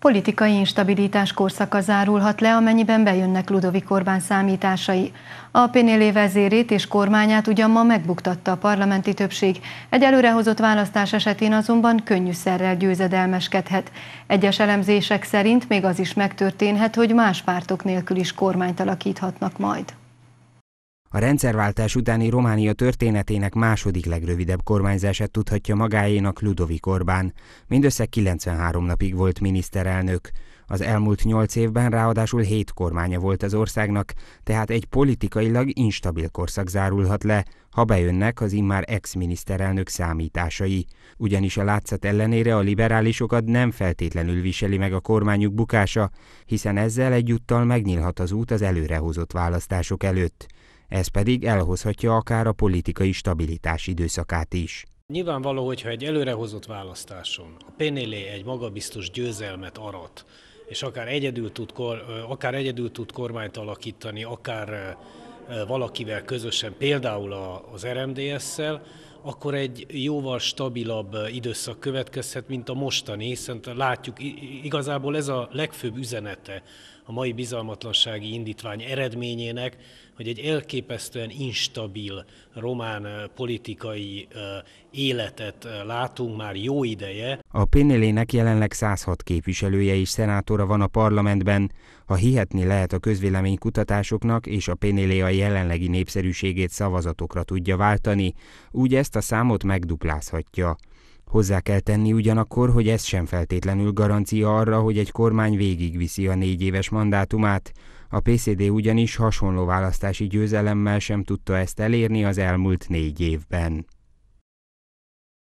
Politikai instabilitás korszaka zárulhat le, amennyiben bejönnek Ludovik Orbán számításai. A Pénélé vezérét és kormányát ugyan ma megbuktatta a parlamenti többség. Egy előrehozott választás esetén azonban könnyűszerrel győzedelmeskedhet. Egyes elemzések szerint még az is megtörténhet, hogy más pártok nélkül is kormányt alakíthatnak majd. A rendszerváltás utáni Románia történetének második legrövidebb kormányzását tudhatja magáénak Ludovik Orbán. Mindössze 93 napig volt miniszterelnök. Az elmúlt nyolc évben ráadásul hét kormánya volt az országnak, tehát egy politikailag instabil korszak zárulhat le, ha bejönnek az immár ex-miniszterelnök számításai. Ugyanis a látszat ellenére a liberálisokat nem feltétlenül viseli meg a kormányuk bukása, hiszen ezzel egyúttal megnyílhat az út az előrehozott választások előtt ez pedig elhozhatja akár a politikai stabilitás időszakát is. Nyilvánvaló, hogyha egy előrehozott választáson a PNL egy magabiztos győzelmet arat, és akár egyedül tud, akár egyedül tud kormányt alakítani, akár valakivel közösen, például az RMDS-szel, akkor egy jóval stabilabb eh, időszak következhet, mint a mostani, hiszen látjuk, igazából ez a legfőbb üzenete a mai bizalmatlansági indítvány eredményének, hogy egy elképesztően instabil román eh, politikai eh, életet látunk már jó ideje. A Pénélének jelenleg 106 képviselője és szenátora van a parlamentben. Ha hihetni lehet a közvéleménykutatásoknak, és a Pénélé a jelenlegi népszerűségét szavazatokra tudja váltani, úgy ezt ezt a számot megduplázhatja. Hozzá kell tenni ugyanakkor, hogy ez sem feltétlenül garancia arra, hogy egy kormány végigviszi a négy éves mandátumát. A PCD ugyanis hasonló választási győzelemmel sem tudta ezt elérni az elmúlt négy évben.